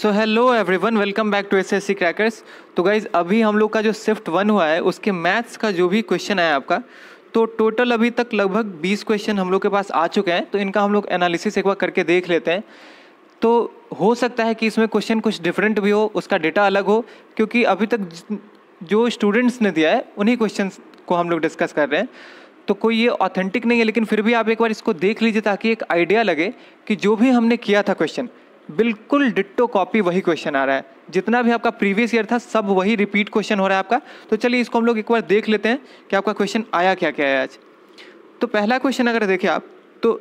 so hello one welcome back to S S C crackers तो guys अभी हम लोग का जो शिफ्ट वन हुआ है उसके मैथ्स का जो भी क्वेश्चन आया आपका तो टोटल अभी तक लगभग 20 क्वेश्चन हम लोग के पास आ चुके हैं तो इनका हम लोग एनालिसिस एक बार करके देख लेते हैं तो हो सकता है कि इसमें क्वेश्चन कुछ डिफरेंट भी हो उसका डेटा अलग हो क्योंकि अभी तक जो स्टूडेंट्स ने दिया है उन्हीं क्वेश्चन को हम लोग डिस्कस कर रहे हैं तो कोई ये ऑथेंटिक नहीं है लेकिन फिर भी आप एक बार इसको देख लीजिए ताकि एक आइडिया लगे कि जो भी हमने किया था क्वेश्चन बिल्कुल डिट्टो कॉपी वही क्वेश्चन आ रहा है जितना भी आपका प्रीवियस ईयर था सब वही रिपीट क्वेश्चन हो रहा है आपका तो चलिए इसको हम लोग एक बार देख लेते हैं कि आपका क्वेश्चन आया क्या क्या है आज तो पहला क्वेश्चन अगर देखें आप तो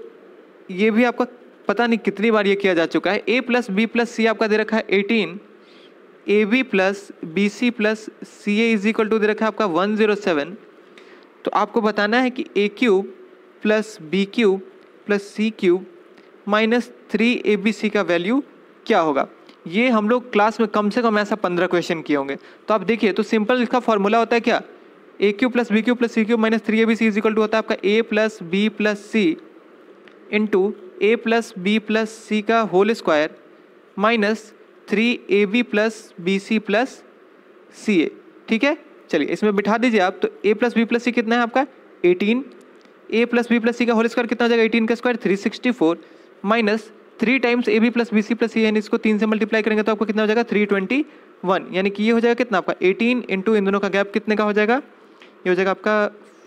ये भी आपका पता नहीं कितनी बार ये किया जा चुका है A plus B plus C आपका दे रखा है eighteen A B plus B C plus C A is equal to दे रखा है आपका वन जीरो सेवन तो आपको बताना है कि A cube plus B cube plus C cube minus three A B C का वैल्यू क्या होगा ये हम लोग क्लास में कम से कम ऐसा पंद्रह क्वेश्चन किए होंगे तो आप देखिए तो सिंपल इसका फॉर्मूला होता है क्या A cube plus B cube plus C cube minus three A B C is equal to होता है आपका A plus B plus C into A plus B plus C का whole square minus three A B plus B C plus C A ठीक है चलिए इसमें बिठा दीजिए आप तो A plus B plus C कितना है आपका eighteen A plus B plus C का होल स्क्वायर कितना हो जाएगा एटीन का square three sixty four minus three times A B plus B C plus C एन इसको तीन से मल्टीप्लाई करेंगे तो आपको कितना हो जाएगा थ्री ट्वेंटी वन यानी कि ये हो जाएगा कितना आपका एटीन इंटू इन दोनों का गैप कितने का हो जाएगा ये हो जाएगा आपका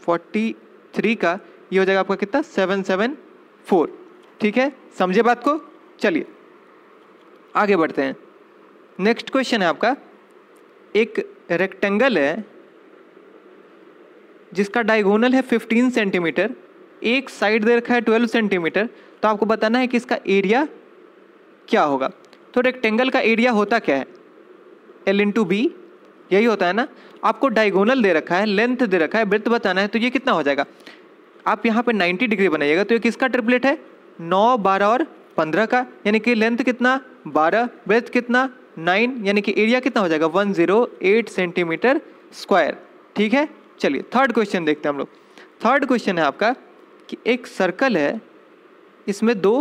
फोर्टी थ्री का ये हो जाएगा आपका कितना सेवन सेवन फोर ठीक है समझे बात को चलिए आगे बढ़ते हैं नेक्स्ट क्वेश्चन है आपका एक रेक्टेंगल है जिसका डायगोनल है 15 सेंटीमीटर एक साइड दे रखा है ट्वेल्व सेंटीमीटर तो आपको बताना है कि इसका एरिया क्या होगा तो रेक्टेंगल का एरिया होता क्या है एल इन टू बी यही होता है ना आपको डायगोनल दे रखा है लेंथ दे रखा है ब्रेथ बताना है तो ये कितना हो जाएगा आप यहाँ पे 90 डिग्री बनाइएगा तो ये किसका ट्रिपलेट है नौ बारह और पंद्रह का यानी कि लेंथ कितना बारह ब्रेथ कितना नाइन यानी कि एरिया कितना हो जाएगा one zero eight centimetre square ठीक है चलिए थर्ड क्वेश्चन देखते हैं हम लोग थर्ड क्वेश्चन है आपका कि एक सर्कल है इसमें दो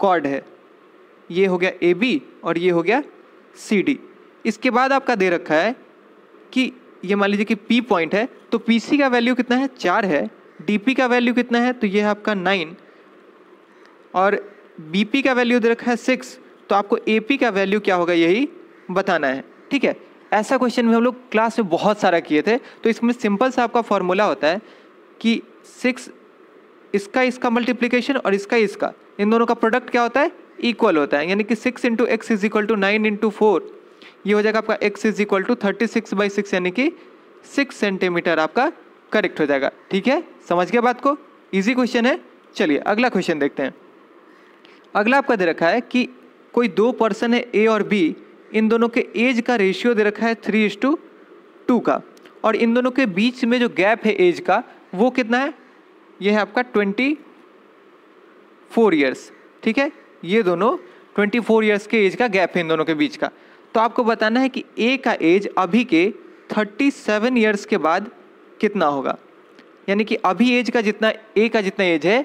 कॉर्ड है ये हो गया ए बी और ये हो गया सी डी इसके बाद आपका दे रखा है कि ये मान लीजिए कि पी पॉइंट है तो पी सी का वैल्यू कितना है चार है डी पी का वैल्यू कितना है तो ये है आपका नाइन और बी पी का वैल्यू दे रखा है सिक्स तो आपको ए पी का वैल्यू क्या होगा यही बताना है ठीक है ऐसा क्वेश्चन भी हम लोग क्लास में बहुत सारा किए थे तो इसमें सिंपल सा आपका फॉर्मूला होता है कि सिक्स इसका इसका मल्टीप्लीकेशन और इसका इसका इन दोनों का प्रोडक्ट क्या होता है इक्वल होता है यानी कि six into X is equal to nine into four ये हो जाएगा आपका X is equal to thirty six by six यानी कि सिक्स सेंटीमीटर आपका करेक्ट हो जाएगा ठीक है समझ गया बात को ईजी क्वेश्चन है चलिए अगला क्वेश्चन देखते हैं अगला आपका दे रखा है कि कोई दो पर्सन है ए और बी इन दोनों के एज का रेशियो दे रखा है थ्री इज टू टू का और इन दोनों के बीच में जो गैप है एज का वो कितना है ये है आपका ट्वेंटी फोर ईयर्स ठीक है ये दोनों ट्वेंटी फोर ईयर्स के एज का गैप है इन दोनों के बीच का तो आपको बताना है कि ए का एज अभी के थर्टी सेवन ईयर्स के बाद कितना होगा यानी कि अभी एज का जितना ए का जितना एज है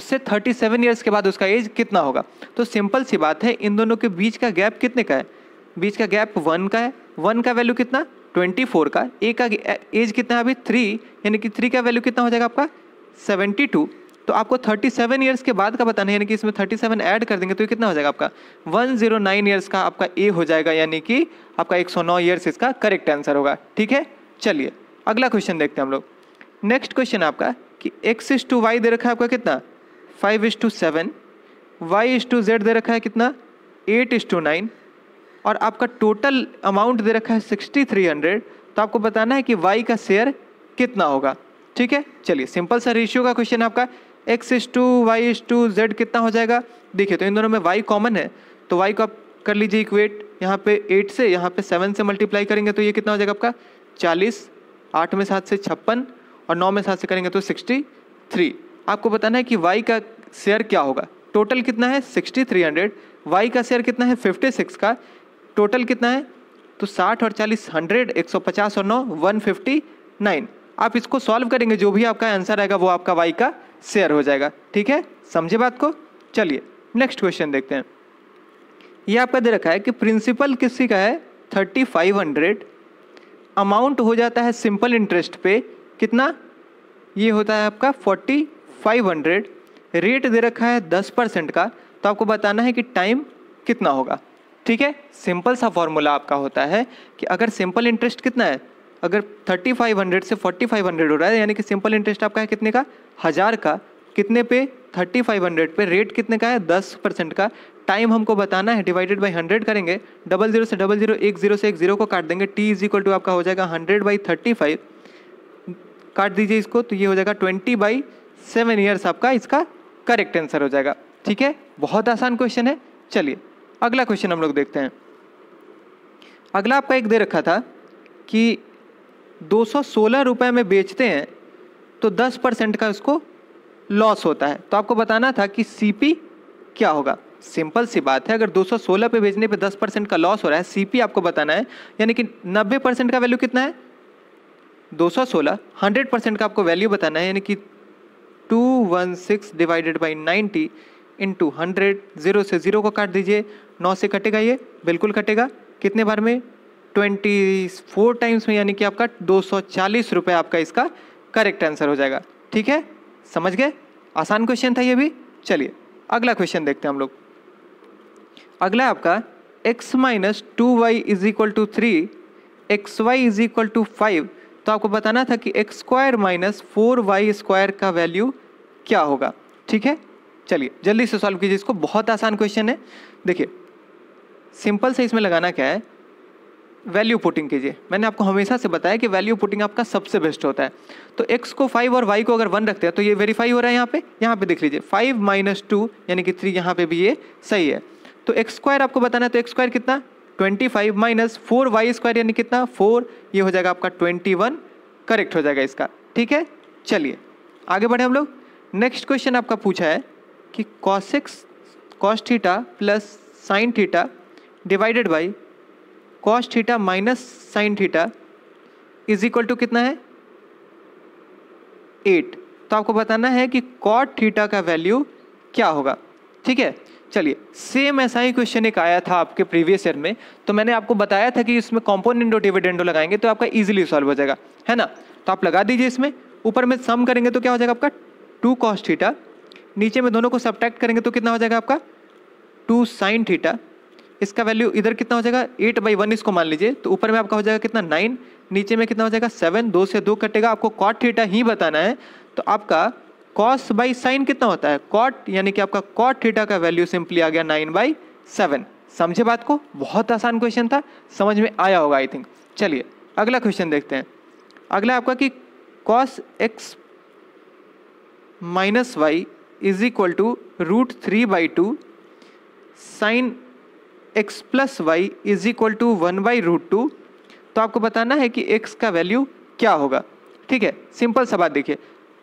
उससे 37 सेवन ईयर्स के बाद उसका एज कितना होगा तो सिंपल सी बात है इन दोनों के बीच का गैप कितने का है बीच का गैप वन का है वन का वैल्यू कितना 24 का ए का एज कितना है अभी थ्री यानी कि थ्री का वैल्यू कितना हो जाएगा आपका सेवेंटी टू तो आपको थर्टी सेवन ईयर्स के बाद का बताना है यानी कि इसमें थर्टी सेवन ऐड कर देंगे तो ये कितना हो जाएगा आपका वन जीरो नाइन ईयर्स का आपका ए हो जाएगा यानी कि आपका एक सौ नौ ईयर्स इसका करेक्ट आंसर होगा ठीक है चलिए अगला क्वेश्चन देखते हैं हम लोग नेक्स्ट क्वेश्चन आपका कि एक्स इज टू वाई दे रखा है आपका कितना five is to seven Y is to Z दे रखा है कितना एट इज टू नाइन और आपका टोटल अमाउंट दे रखा है सिक्सटी थ्री हंड्रेड तो आपको बताना है कि वाई का शेयर कितना होगा ठीक है चलिए सिंपल सा रेशियो का क्वेश्चन है आपका X is to Y is to Z कितना हो जाएगा देखिए तो इन दोनों में वाई कॉमन है तो वाई को आप कर लीजिए इक्वेट यहाँ पे एट से यहाँ पे सेवन से मल्टीप्लाई करेंगे तो ये कितना हो जाएगा आपका चालीस आठ में सात से छप्पन और नौ में सात से करेंगे तो सिक्सटी थ्री आपको बताना है कि वाई का शेयर क्या होगा टोटल कितना है सिक्सटी थ्री हंड्रेड वाई का शेयर कितना है फिफ्टी सिक्स का टोटल कितना है तो साठ और चालीस हंड्रेड एक सौ पचास और नौ वन फिफ्टी नाइन आप इसको सॉल्व करेंगे जो भी आपका आंसर आएगा वो आपका वाई का शेयर हो जाएगा ठीक है समझे बात को चलिए नेक्स्ट क्वेश्चन देखते हैं ये आपका दे रखा है कि प्रिंसिपल किसी का है थर्टी फाइव हंड्रेड अमाउंट हो जाता है सिंपल इंटरेस्ट पे कितना ये होता है आपका फोर्टी फाइव हंड्रेड रेट दे रखा है दस परसेंट का तो आपको बताना है कि टाइम कितना होगा ठीक है सिंपल सा फॉर्मूला आपका होता है कि अगर सिंपल इंटरेस्ट कितना है अगर 3500 से 4500 हो रहा है यानी कि सिंपल इंटरेस्ट आपका है कितने का हज़ार का कितने पे 3500 पे रेट कितने का है 10 परसेंट का टाइम हमको बताना है डिवाइडेड बाई 100 करेंगे डबल जीरो से डबल जीरो एक जीरो से एक जीरो को काट देंगे टी इज इक्वल टू आपका हो जाएगा 100 बाई 35 काट दीजिए इसको तो ये हो जाएगा 20 बाई सेवन ईयर्स आपका इसका करेक्ट आंसर हो जाएगा ठीक है बहुत आसान क्वेश्चन है चलिए अगला क्वेश्चन हम लोग देखते हैं अगला आपका एक दे रखा था कि दो रुपए में बेचते हैं तो 10 परसेंट का उसको लॉस होता है तो आपको बताना था कि सी क्या होगा सिंपल सी बात है अगर 216 पे बेचने पे 10 परसेंट का लॉस हो रहा है सीपी आपको बताना है यानी कि 90 परसेंट का वैल्यू कितना है 216 100 परसेंट का आपको वैल्यू बताना है यानी कि 216 divided by 90 into hundred zero से ज़ीरो को काट दीजिए नौ से कटेगा ये बिल्कुल कटेगा कितने बार में ट्वेंटी फोर टाइम्स में यानी कि आपका दो सौ चालीस रुपये आपका इसका करेक्ट आंसर हो जाएगा ठीक है समझ गए आसान क्वेश्चन था ये भी चलिए अगला क्वेश्चन देखते हैं हम लोग अगला आपका x minus two Y is equal to three X Y is equal to five तो आपको बताना था कि X square minus four Y square का वैल्यू क्या होगा ठीक है चलिए जल्दी से सॉल्व कीजिए इसको बहुत आसान क्वेश्चन है देखिए सिंपल से इसमें लगाना क्या है वैल्यू पुटिंग कीजिए मैंने आपको हमेशा से बताया कि वैल्यू पुटिंग आपका सबसे बेस्ट होता है तो एक्स को फाइव और वाई को अगर वन रखते हैं तो ये वेरीफाई हो रहा है यहाँ पे यहाँ पे देख लीजिए फाइव माइनस टू यानी कि थ्री यहाँ पे भी ये सही है तो एक्स स्क्वायर आपको बताना है तो एक्स स्क्वायर कितना twenty five minus four Y square यानी कितना फोर ये हो जाएगा आपका ट्वेंटी वन करेक्ट हो जाएगा इसका ठीक है चलिए आगे बढ़े हम लोग नेक्स्ट क्वेश्चन आपका पूछा है कि कॉसिक्स cos theta plus sine theta divided by cos theta minus sine theta is equal to कितना है एट तो आपको बताना है कि कॉट थीटा का वैल्यू क्या होगा ठीक है चलिए सेम ऐसा ही क्वेश्चन एक आया था आपके प्रीवियस ईयर में तो मैंने आपको बताया था कि इसमें कॉम्पोनेंट और डिविडेंडो लगाएंगे तो आपका इजिली सॉल्व हो जाएगा है ना तो आप लगा दीजिए इसमें ऊपर में सम करेंगे तो क्या हो जाएगा आपका टू कॉस्ट थीटा नीचे में दोनों को सब्ट्रैक्ट करेंगे तो कितना हो जाएगा आपका टू साइन थीटा इसका वैल्यू इधर कितना हो जाएगा एट बाई वन इसको मान लीजिए तो ऊपर में आपका हो जाएगा कितना नाइन नीचे में कितना हो जाएगा सेवन दो से दो कटेगा आपको कॉट थीटा ही बताना है तो आपका कॉस बाई साइन कितना होता है कॉट यानी कि आपका कॉट थीटा का वैल्यू सिंपली आ गया नाइन बाई सेवन समझे बात को बहुत आसान क्वेश्चन था समझ में आया होगा आई थिंक चलिए अगला क्वेश्चन देखते हैं अगला आपका कि cos X minus Y is equal to root three by two sine X plus Y is equal to one by root two तो आपको बताना है कि एक्स का वैल्यू क्या होगा ठीक है सिंपल सा बात देखिए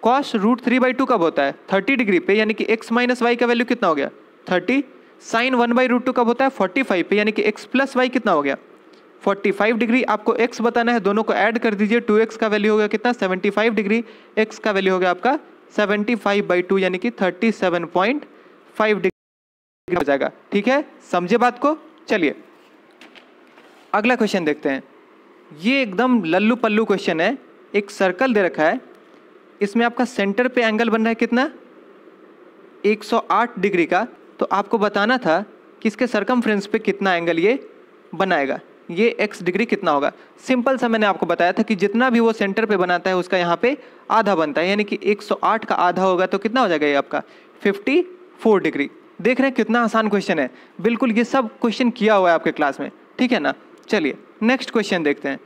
cos root three by two कब होता है थर्टी डिग्री पे यानी कि एक्स माइनस वाई का वैल्यू कितना हो गया thirty sine one by root two कब होता है फोर्टी फाइव पे यानी कि एक्स प्लस वाई कितना हो गया फोर्टी फाइव डिग्री आपको एक्स बताना है दोनों को ऐड कर दीजिए टू एक्स का वैल्यू हो गया कितना सेवेंटी फाइव डिग्री एक्स का वैल्यू हो गया आपका सेवेंटी फाइव बाई टू यानी कि thirty seven point five degree हो जाएगा ठीक है समझे बात को चलिए अगला क्वेश्चन देखते हैं ये एकदम लल्लू पल्लू क्वेश्चन है एक सर्कल दे रखा है इसमें आपका सेंटर पे एंगल बन रहा है कितना 108 डिग्री का तो आपको बताना था कि इसके सरकम पे कितना एंगल ये बनाएगा ये एक्स डिग्री कितना होगा सिंपल सा मैंने आपको बताया था कि जितना भी वो सेंटर पे बनाता है उसका यहाँ पे आधा बनता है यानी कि 108 का आधा होगा तो कितना हो जाएगा ये आपका 54 डिग्री देख रहे हैं कितना आसान क्वेश्चन है बिल्कुल ये सब क्वेश्चन किया हुआ है आपके क्लास में ठीक है ना चलिए नेक्स्ट क्वेश्चन देखते हैं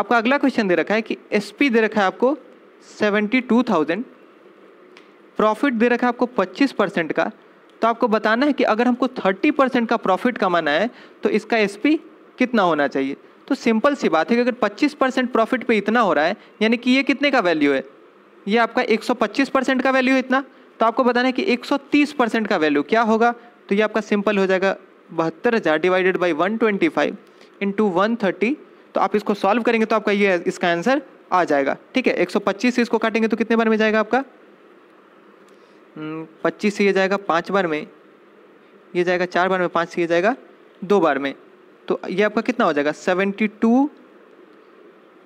आपका अगला क्वेश्चन दे रखा है कि एस दे रखा है आपको सेवेंटी टू थाउजेंड प्रॉफिट दे रखा है आपको पच्चीस परसेंट का तो आपको बताना है कि अगर हमको थर्टी परसेंट का प्रॉफिट कमाना है तो इसका एसपी कितना होना चाहिए तो सिंपल सी बात है कि अगर 25 परसेंट प्रॉफिट पे इतना हो रहा है यानी कि ये कितने का वैल्यू है ये आपका 125 परसेंट का वैल्यू है इतना तो आपको बताना है कि 130 परसेंट का वैल्यू क्या होगा तो ये आपका सिंपल हो जाएगा बहत्तर हज़ार divided by one twenty five into one thirty तो आप इसको सॉल्व करेंगे तो आपका ये इसका आंसर आ जाएगा ठीक है 125 से इसको काटेंगे तो कितने बार में जाएगा आपका हम्म, पच्चीस से ये जाएगा पाँच बार में ये जाएगा चार बार में पाँच से ये जाएगा दो बार में तो ये आपका कितना हो जाएगा seventy two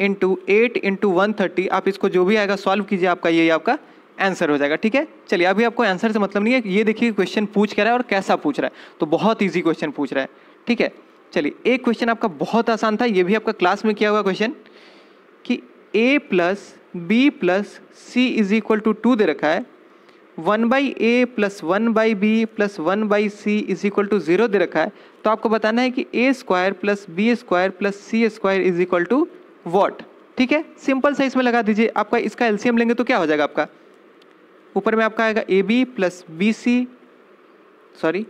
into eight into one thirty आप इसको जो भी आएगा सॉल्व कीजिए आपका ये आपका आंसर हो जाएगा ठीक है चलिए अभी आपको आंसर से मतलब नहीं है ये देखिए क्वेश्चन पूछ कर रहा है और कैसा पूछ रहा है तो बहुत ईजी क्वेश्चन पूछ रहा है ठीक है चलिए एक क्वेश्चन आपका बहुत आसान था ये भी आपका क्लास में किया हुआ क्वेश्चन कि A plus B plus C is equal to two दे रखा है one by A plus one by B plus one by C is equal to zero दे रखा है तो आपको बताना है कि A square plus B square plus C square is equal to what ठीक है सिंपल सा इसमें लगा दीजिए आपका इसका एलसीएम लेंगे तो क्या हो जाएगा आपका ऊपर में आपका आएगा A B plus B C sorry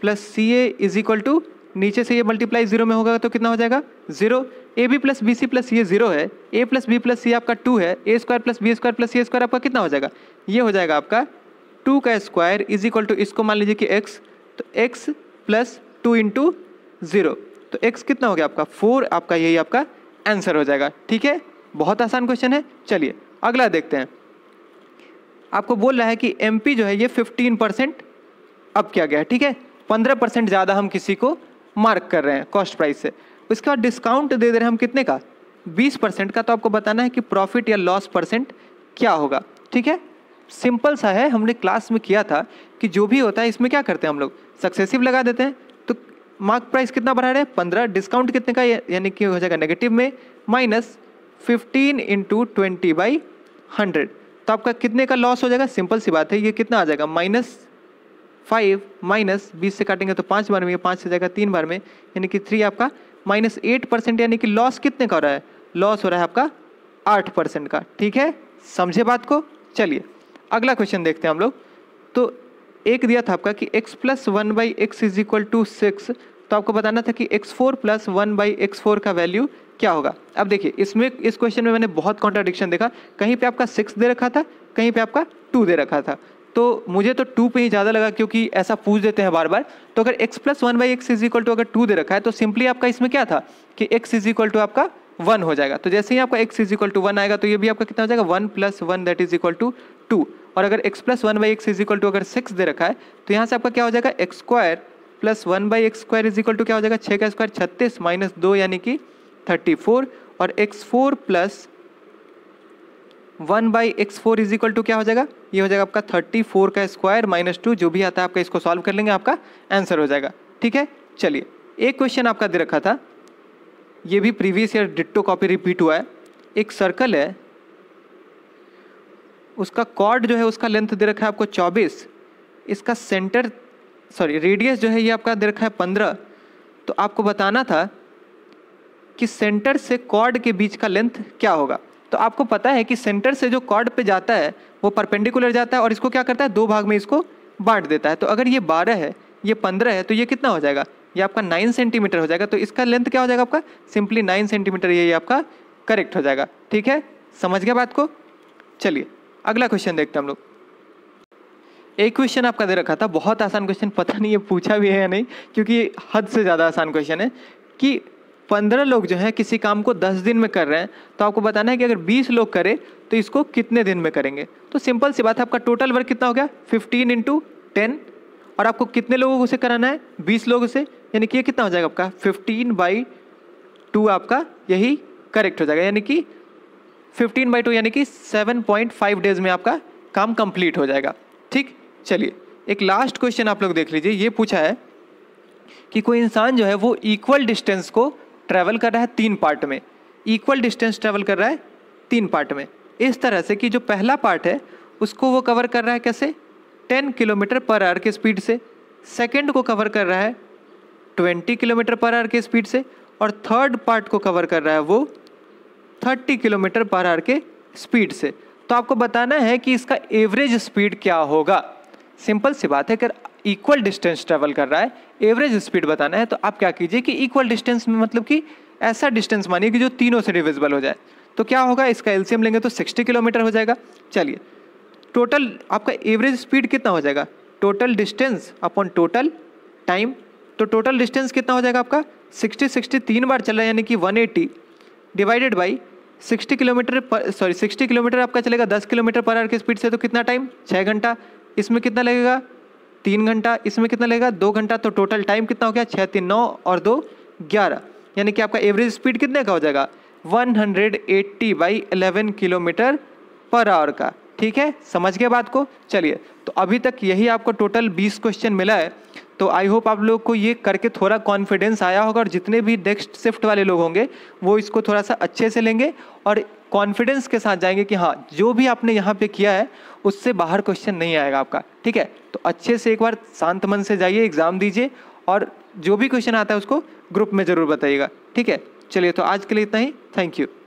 plus C A is equal to नीचे से ये मल्टीप्लाई जीरो में होगा तो कितना हो जाएगा zero A B plus B C plus ये जीरो है A plus B plus C आपका टू है A square plus B square plus C square आपका कितना हो जाएगा ये हो जाएगा आपका टू का स्क्वायर इज इक्वल टू इसको मान लीजिए कि एक्स तो X plus two into zero तो एक्स कितना हो गया आपका फोर आपका यही आपका आंसर हो जाएगा ठीक है बहुत आसान क्वेश्चन है चलिए अगला देखते हैं आपको बोल रहा है कि एम जो है ये 15 परसेंट अप किया गया है ठीक है 15 परसेंट ज़्यादा हम किसी को मार्क कर रहे हैं कॉस्ट प्राइस से उसके बाद डिस्काउंट दे दे रहे हैं हम कितने का 20 परसेंट का तो आपको बताना है कि प्रॉफिट या लॉस परसेंट क्या होगा ठीक है सिंपल सा है हमने क्लास में किया था कि जो भी होता है इसमें क्या करते हैं हम लोग सक्सेसिव लगा देते हैं तो मार्क प्राइस कितना बढ़ा रहे हैं पंद्रह डिस्काउंट कितने का यानी कि हो जाएगा नेगेटिव में minus fifteen into twenty by hundred तो आपका कितने का लॉस हो जाएगा सिंपल सी बात है ये कितना आ जाएगा माइनस फाइव माइनस बीस से काटेंगे तो पाँच बार में पाँच से जाएगा तीन बार में यानी कि थ्री आपका माइनस एट परसेंट यानी कि लॉस कितने का हो रहा है लॉस हो रहा है आपका आठ परसेंट का ठीक है समझे बात को चलिए अगला क्वेश्चन देखते हैं हम लोग तो एक दिया था आपका कि x plus one by X is equal to six तो आपको बताना था कि X four plus one by X four का वैल्यू क्या होगा अब देखिए इसमें इस क्वेश्चन में मैंने बहुत कॉन्ट्राडिक्शन देखा कहीं पे आपका सिक्स दे रखा था कहीं पे आपका टू दे रखा था तो मुझे तो टू पे ही ज़्यादा लगा क्योंकि ऐसा पूछ देते हैं बार बार तो अगर X plus one by X is equal to अगर टू दे रखा है तो सिंपली आपका इसमें क्या था कि एक्स इज इक्वल टू आपका वन हो जाएगा तो जैसे ही आपका X is equal to one आएगा तो ये भी आपका कितना हो जाएगा one plus one that is equal to two और अगर X plus one by X is equal to अगर सिक्स दे रखा है तो यहाँ से आपका क्या हो जाएगा X square plus one by X square is equal to क्या हो जाएगा छः का स्क्वायर छत्तीस माइनस दो यानी कि थर्टी फोर और X four plus one by X four is equal to क्या हो जाएगा ये हो जाएगा आपका थर्टी फोर का स्क्वायर माइनस टू जो भी आता है आपका इसको सॉल्व कर लेंगे आपका आंसर हो जाएगा ठीक है चलिए एक क्वेश्चन आपका दे रखा था ये भी previous year ditto copy repeat हुआ है एक सर्कल है उसका कॉर्ड जो है उसका लेंथ दे रखा है आपको चौबीस इसका सेंटर सॉरी रेडियस जो है ये आपका दे रखा है पंद्रह तो आपको बताना था कि सेंटर से कॉर्ड के बीच का लेंथ क्या होगा तो आपको पता है कि सेंटर से जो कॉर्ड पे जाता है वो परपेंडिकुलर जाता है और इसको क्या करता है दो भाग में इसको बांट देता है तो अगर ये बारह है ये पंद्रह है तो ये कितना हो जाएगा ये आपका नाइन सेंटीमीटर हो जाएगा तो इसका लेंथ क्या हो जाएगा आपका सिंपली नाइन सेंटीमीटर ये आपका करेक्ट हो जाएगा ठीक है समझ गया बात को चलिए अगला क्वेश्चन देखते हैं हम लोग एक क्वेश्चन आपका दे रखा था बहुत आसान क्वेश्चन पता नहीं ये पूछा भी है या नहीं क्योंकि हद से ज़्यादा आसान क्वेश्चन है कि पंद्रह लोग जो हैं किसी काम को दस दिन में कर रहे हैं तो आपको बताना है कि अगर बीस लोग करें तो इसको कितने दिन में करेंगे तो सिंपल सी बात है आपका टोटल वर्क कितना हो गया फिफ्टीन इंटू टेन और आपको कितने लोगों को से कराना है बीस लोगों से यानी कि ये कितना हो जाएगा आपका फिफ्टीन बाई टू आपका यही करेक्ट हो जाएगा यानी कि फिफ्टीन बाई टू यानी कि सेवन पॉइंट फाइव डेज में आपका काम कंप्लीट हो जाएगा ठीक चलिए एक लास्ट क्वेश्चन आप लोग देख लीजिए ये पूछा है कि कोई इंसान जो है वो इक्वल डिस्टेंस को ट्रैवल कर रहा है तीन पार्ट में इक्वल डिस्टेंस ट्रैवल कर रहा है तीन पार्ट में इस तरह से कि जो पहला पार्ट है उसको वो कवर कर रहा है कैसे टेन किलोमीटर पर आवर के स्पीड से सेकेंड को कवर कर रहा है ट्वेंटी किलोमीटर पर आर के स्पीड से और थर्ड पार्ट को कवर कर रहा है वो थर्टी किलोमीटर पर आर के स्पीड से तो आपको बताना है कि इसका एवरेज स्पीड क्या होगा सिंपल सी बात है अगर इक्वल डिस्टेंस ट्रेवल कर रहा है एवरेज स्पीड बताना है तो आप क्या कीजिए कि इक्वल डिस्टेंस में मतलब कि ऐसा डिस्टेंस मानिए कि जो तीनों से डिविजिबल हो जाए तो क्या होगा इसका एलसीएम लेंगे तो 60 किलोमीटर हो जाएगा चलिए टोटल आपका एवरेज स्पीड कितना हो जाएगा total distance upon total time तो टोटल डिस्टेंस कितना हो जाएगा आपका 60 60 तीन बार चल रहा है यानी कि 180 divided by sixty kilometre per sorry 60 kilometre आपका चलेगा 10 किलोमीटर पर आवर की स्पीड से तो कितना टाइम छः घंटा इसमें कितना लगेगा तीन घंटा इसमें कितना लगेगा दो घंटा तो टोटल टाइम कितना हो गया छः तीन नौ और दो ग्यारह यानी कि आपका एवरेज स्पीड कितने का हो जाएगा 180 hundred eighty by eleven kilometre per hour का ठीक है समझ गए बात को चलिए तो अभी तक यही आपको टोटल 20 क्वेश्चन मिला है तो आई होप आप लोग को ये करके थोड़ा कॉन्फिडेंस आया होगा और जितने भी नेक्स्ट शिफ्ट वाले लोग होंगे वो इसको थोड़ा सा अच्छे से लेंगे और कॉन्फिडेंस के साथ जाएंगे कि हाँ जो भी आपने यहाँ पे किया है उससे बाहर क्वेश्चन नहीं आएगा आपका ठीक है तो अच्छे से एक बार शांत मन से जाइए एग्ज़ाम दीजिए और जो भी क्वेश्चन आता है उसको ग्रुप में ज़रूर बताइएगा ठीक है चलिए तो आज के लिए इतना ही थैंक यू